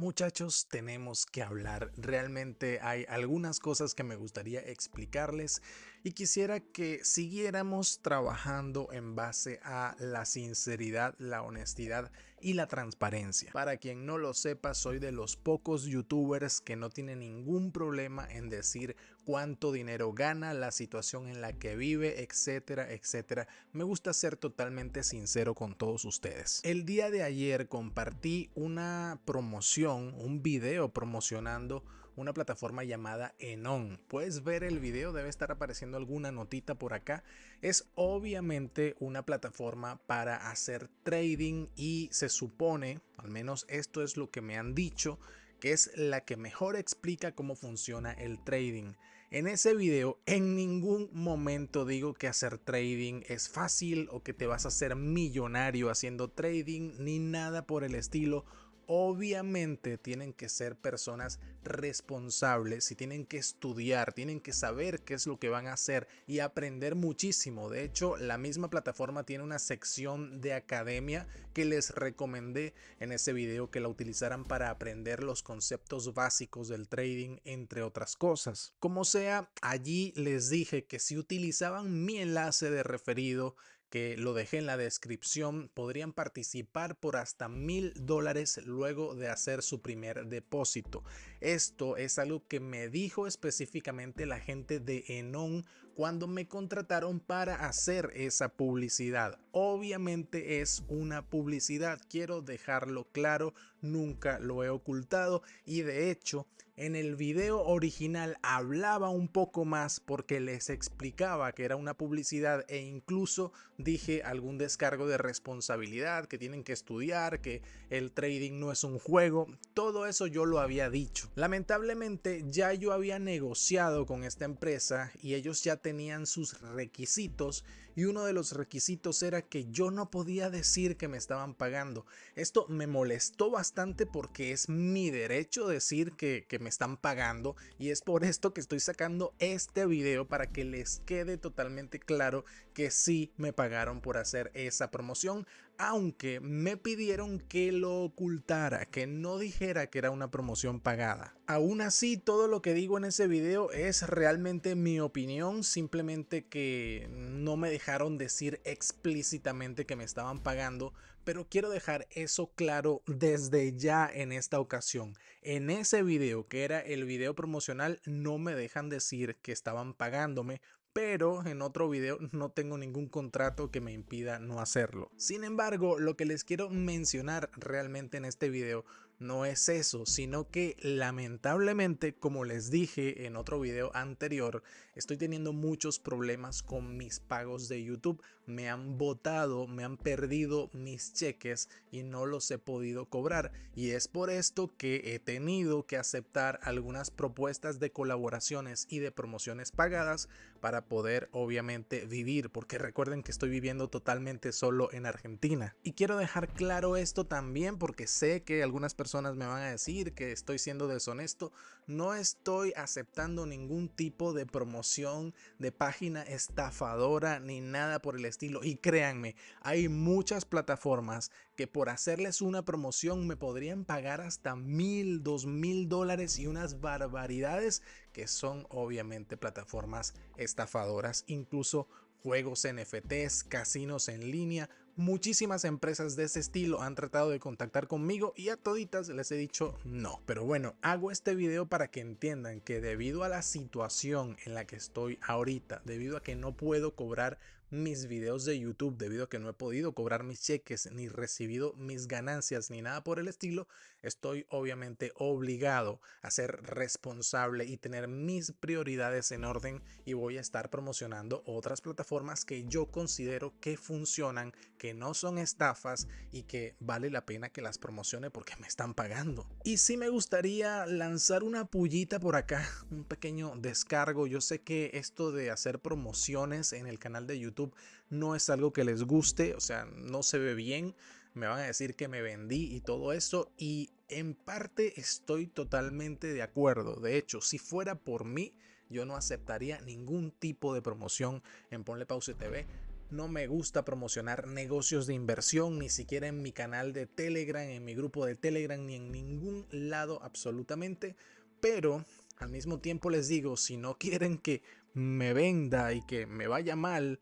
Muchachos, tenemos que hablar. Realmente hay algunas cosas que me gustaría explicarles y quisiera que siguiéramos trabajando en base a la sinceridad, la honestidad y la transparencia. Para quien no lo sepa, soy de los pocos youtubers que no tiene ningún problema en decir cuánto dinero gana, la situación en la que vive, etcétera, etcétera. Me gusta ser totalmente sincero con todos ustedes. El día de ayer compartí una promoción, un video promocionando una plataforma llamada Enon. Puedes ver el video, debe estar apareciendo alguna notita por acá. Es obviamente una plataforma para hacer trading y se supone, al menos esto es lo que me han dicho, que es la que mejor explica cómo funciona el trading. En ese video en ningún momento digo que hacer trading es fácil o que te vas a hacer millonario haciendo trading ni nada por el estilo obviamente tienen que ser personas responsables y tienen que estudiar, tienen que saber qué es lo que van a hacer y aprender muchísimo. De hecho, la misma plataforma tiene una sección de academia que les recomendé en ese video que la utilizaran para aprender los conceptos básicos del trading, entre otras cosas. Como sea, allí les dije que si utilizaban mi enlace de referido, que lo dejé en la descripción, podrían participar por hasta mil dólares luego de hacer su primer depósito. Esto es algo que me dijo específicamente la gente de Enon cuando me contrataron para hacer esa publicidad. Obviamente es una publicidad, quiero dejarlo claro, nunca lo he ocultado y de hecho en el video original hablaba un poco más porque les explicaba que era una publicidad e incluso dije algún descargo de responsabilidad, que tienen que estudiar, que el trading no es un juego, todo eso yo lo había dicho. Lamentablemente ya yo había negociado con esta empresa y ellos ya tenían tenían sus requisitos y uno de los requisitos era que yo no podía decir que me estaban pagando. Esto me molestó bastante porque es mi derecho decir que, me están pagando y es por esto que estoy sacando este video para que les quede totalmente claro que sí me pagaron por hacer esa promoción, aunque me pidieron que lo ocultara, que no dijera que era una promoción pagada. Aún así, todo lo que digo en ese video es realmente mi opinión, simplemente que no me dejaron decir explícitamente que me estaban pagando, pero quiero dejar eso claro desde ya en esta ocasión. En ese video, que era el video promocional, no me dejan decir que estaban pagándome pero en otro video no tengo ningún contrato que me impida no hacerlo. Sin embargo, lo que les quiero mencionar realmente en este video no es eso, sino que lamentablemente, como les dije en otro video anterior, estoy teniendo muchos problemas con mis pagos de YouTube. Me han botado, me han perdido mis cheques y no los he podido cobrar. Y es por esto que he tenido que aceptar algunas propuestas de colaboraciones y de promociones pagadas para poder obviamente vivir, porque recuerden que estoy viviendo totalmente solo en Argentina. Y quiero dejar claro esto también porque sé que algunas personas me van a decir que estoy siendo deshonesto. No estoy aceptando ningún tipo de promoción de página estafadora ni nada por el estilo. Y créanme, hay muchas plataformas que por hacerles una promoción me podrían pagar hasta mil, dos mil dólares y unas barbaridades que son obviamente plataformas estafadoras, incluso juegos NFTs, casinos en línea, Muchísimas empresas de ese estilo han tratado de contactar conmigo y a toditas les he dicho no. Pero bueno, hago este video para que entiendan que debido a la situación en la que estoy ahorita, debido a que no puedo cobrar mis videos de YouTube debido a que no he podido cobrar mis cheques ni recibido mis ganancias ni nada por el estilo, estoy obviamente obligado a ser responsable y tener mis prioridades en orden y voy a estar promocionando otras plataformas que yo considero que funcionan, que no son estafas y que vale la pena que las promocione porque me están pagando. Y si me gustaría lanzar una pullita por acá, un pequeño descargo. Yo sé que esto de hacer promociones en el canal de YouTube no es algo que les guste, o sea, no se ve bien, me van a decir que me vendí y todo eso, y en parte estoy totalmente de acuerdo. De hecho, si fuera por mí, yo no aceptaría ningún tipo de promoción en Ponle Pause TV. No me gusta promocionar negocios de inversión, ni siquiera en mi canal de Telegram, en mi grupo de Telegram, ni en ningún lado absolutamente. Pero al mismo tiempo les digo, si no quieren que me venda y que me vaya mal,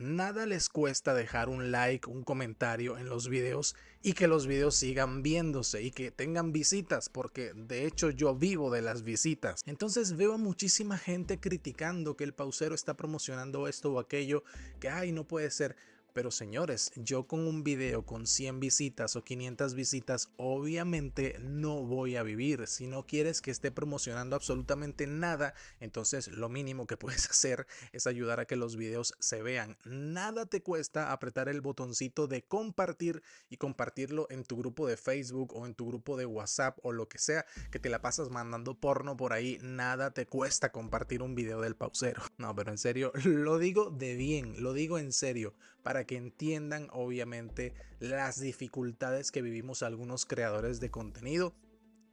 nada les cuesta dejar un like, un comentario en los videos y que los videos sigan viéndose y que tengan visitas, porque de hecho yo vivo de las visitas. Entonces veo a muchísima gente criticando que el pausero está promocionando esto o aquello, que ay, no puede ser. Pero señores, yo con un video con 100 visitas o 500 visitas, obviamente no voy a vivir. Si no quieres que esté promocionando absolutamente nada, entonces lo mínimo que puedes hacer es ayudar a que los videos se vean. Nada te cuesta apretar el botoncito de compartir y compartirlo en tu grupo de Facebook o en tu grupo de WhatsApp o lo que sea, que te la pasas mandando porno por ahí. Nada te cuesta compartir un video del pausero. No, pero en serio, lo digo de bien, lo digo en serio, para que entiendan obviamente las dificultades que vivimos algunos creadores de contenido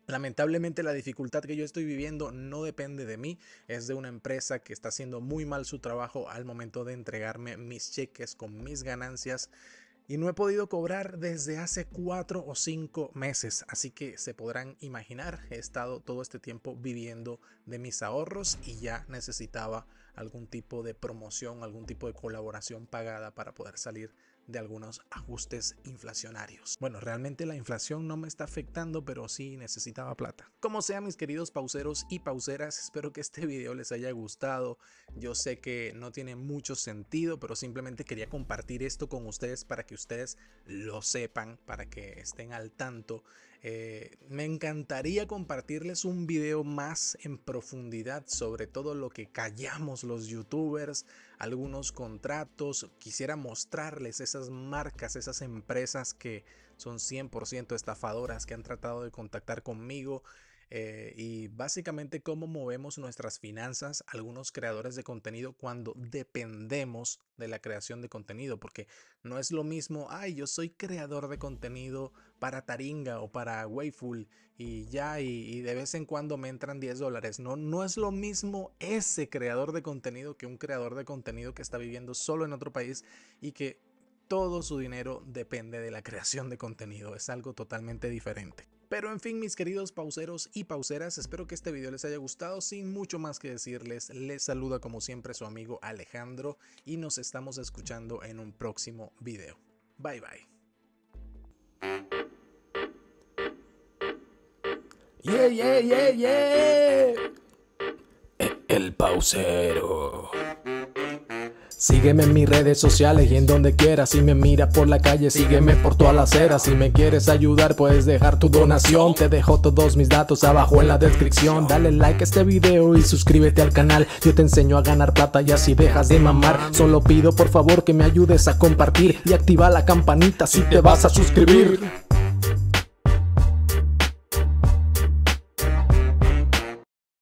Lamentablemente la dificultad que yo estoy viviendo no depende de mí, es de una empresa que está haciendo muy mal su trabajo al momento de entregarme mis cheques con mis ganancias y no he podido cobrar desde hace cuatro o cinco meses, así que se podrán imaginar, he estado todo este tiempo viviendo de mis ahorros y ya necesitaba algún tipo de promoción, algún tipo de colaboración pagada para poder salir de algunos ajustes inflacionarios. Bueno, realmente la inflación no me está afectando, pero sí necesitaba plata. Como sea, mis queridos pauseros y pauseras, espero que este video les haya gustado. Yo sé que no tiene mucho sentido, pero simplemente quería compartir esto con ustedes para que ustedes lo sepan, para que estén al tanto eh, me encantaría compartirles un video más en profundidad sobre todo lo que callamos los youtubers, algunos contratos. Quisiera mostrarles esas marcas, esas empresas que son 100% estafadoras que han tratado de contactar conmigo. Eh, y básicamente cómo movemos nuestras finanzas algunos creadores de contenido cuando dependemos de la creación de contenido, porque no es lo mismo, ay, yo soy creador de contenido para Taringa o para Wayful y ya, y, y de vez en cuando me entran 10 dólares. No, no es lo mismo ese creador de contenido que un creador de contenido que está viviendo solo en otro país y que todo su dinero depende de la creación de contenido. Es algo totalmente diferente. Pero en fin, mis queridos pauseros y pauseras, espero que este video les haya gustado. Sin mucho más que decirles, les saluda como siempre su amigo Alejandro y nos estamos escuchando en un próximo video. Bye bye. Yeah, yeah, yeah, yeah. El pausero. Sígueme en mis redes sociales y en donde quieras. Si me mira por la calle, sígueme por toda la acera. Si me quieres ayudar, puedes dejar tu donación. Te dejo todos mis datos abajo en la descripción. Dale like a este video y suscríbete al canal. Yo te enseño a ganar plata y así dejas de mamar. Solo pido por favor que me ayudes a compartir y activa la campanita si te vas a suscribir.